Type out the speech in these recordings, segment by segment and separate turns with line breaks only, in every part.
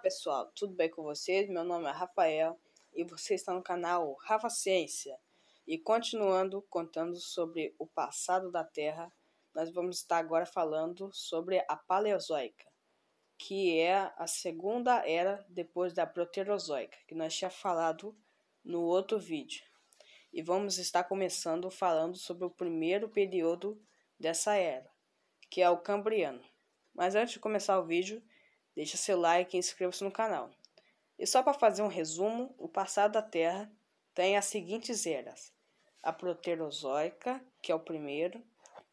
pessoal, tudo bem com vocês? Meu nome é Rafael e você está no canal Rafa Ciência. E continuando contando sobre o passado da Terra, nós vamos estar agora falando sobre a Paleozoica, que é a segunda era depois da Proterozoica, que nós tinha falado no outro vídeo. E vamos estar começando falando sobre o primeiro período dessa era, que é o Cambriano. Mas antes de começar o vídeo, Deixa seu like e inscreva-se no canal. E só para fazer um resumo, o passado da Terra tem as seguintes eras: a Proterozoica, que é o primeiro,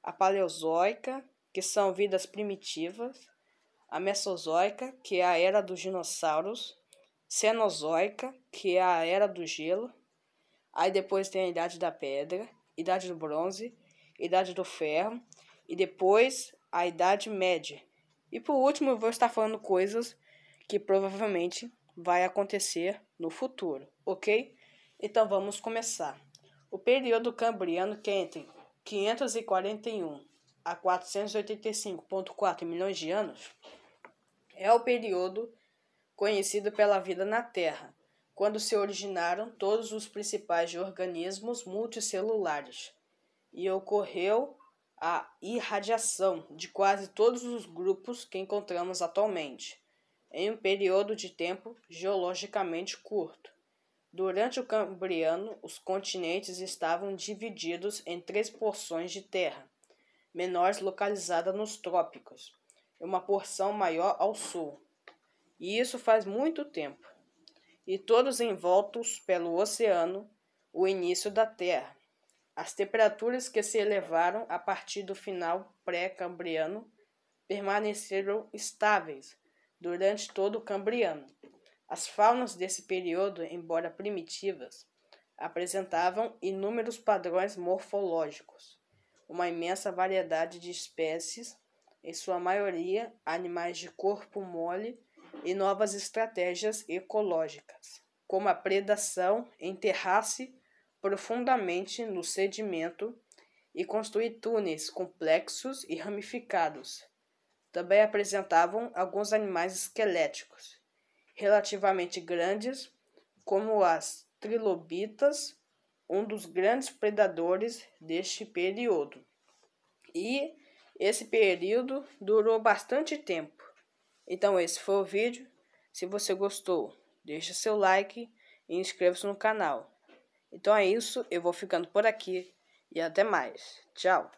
a Paleozoica, que são vidas primitivas, a Mesozoica, que é a era dos dinossauros, Cenozoica, que é a era do gelo, aí depois tem a Idade da Pedra, Idade do Bronze, Idade do Ferro e depois a Idade Média, e por último, eu vou estar falando coisas que provavelmente vai acontecer no futuro, ok? Então vamos começar. O período cambriano que é entre 541 a 485,4 milhões de anos é o período conhecido pela vida na Terra, quando se originaram todos os principais organismos multicelulares e ocorreu a irradiação de quase todos os grupos que encontramos atualmente, em um período de tempo geologicamente curto. Durante o Cambriano, os continentes estavam divididos em três porções de terra, menores localizada nos trópicos, e uma porção maior ao sul. E isso faz muito tempo. E todos envoltos pelo oceano, o início da Terra as temperaturas que se elevaram a partir do final pré-cambriano permaneceram estáveis durante todo o Cambriano. As faunas desse período, embora primitivas, apresentavam inúmeros padrões morfológicos, uma imensa variedade de espécies, em sua maioria animais de corpo mole, e novas estratégias ecológicas, como a predação em terraço profundamente no sedimento e construir túneis complexos e ramificados. Também apresentavam alguns animais esqueléticos, relativamente grandes, como as trilobitas, um dos grandes predadores deste período. E esse período durou bastante tempo. Então esse foi o vídeo. Se você gostou, deixe seu like e inscreva-se no canal. Então é isso, eu vou ficando por aqui e até mais. Tchau!